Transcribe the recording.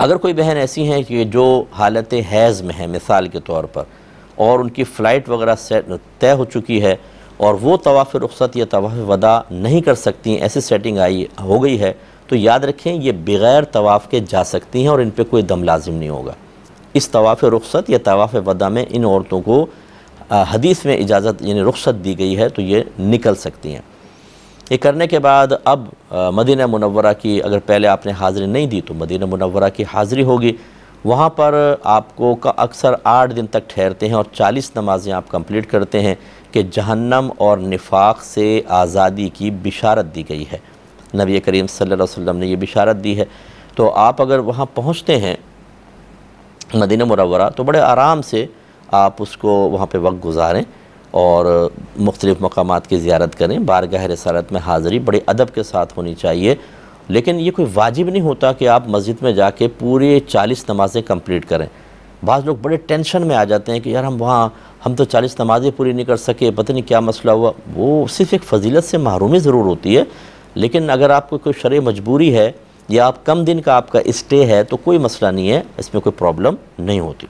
अगर कोई बहन ऐसी हैं कि जो हालत हैज़ में है मिसाल के तौर पर और उनकी फ़्लाइट वगैरह तय हो चुकी है और वो तवाफ़ रुख्सत या तवाफ़ वदा नहीं कर सकती ऐसी सेटिंग आई हो गई है तो याद रखें ये बग़ैर तवाफ़ के जा सकती हैं और इन पर कोई दम लाजिम नहीं होगा इस तवाफ़ रुख्सत या तवाफ़ वदा में इन औरतों को हदीस में इजाज़त यानी रुख्सत दी गई है तो ये निकल सकती हैं ये करने के बाद अब मदीना मनवरा की अगर पहले आपने हाज़िरी नहीं दी तो मदीन मनवरा की हाज़िरी होगी वहाँ पर आपको का अक्सर आठ दिन तक ठहरते हैं और चालीस नमाजें आप कंप्लीट करते हैं कि जहन्नम और निफाक से आज़ादी की बिशारत दी गई है नबी करीम सल्लल्लाहु अलैहि वसल्लम ने ये बिशारत दी है तो आप अगर वहाँ पहुँचते हैं मदीन मुनवरा तो बड़े आराम से आप उसको वहाँ पर वक्त गुजारें और मुख्तलिफ़ मकाम की ज़्यारत करें बारगाह रसालत में हाज़िरी बड़े अदब के साथ होनी चाहिए लेकिन ये कोई वाजिब नहीं होता कि आप मस्जिद में जाके पूरे चालीस नमाज़ें कम्प्लीट करें बाज़ लोग बड़े टेंशन में आ जाते हैं कि यार हम वहाँ हम तो चालीस नमाज़ें पूरी नहीं कर सके पता नहीं क्या मसला हुआ वो सिर्फ़ एक फजीलत से महरूमी ज़रूर होती है लेकिन अगर आपको कोई शर् मजबूरी है या आप कम दिन का आपका इस्टे है तो कोई मसला नहीं है इसमें कोई प्रॉब्लम नहीं होती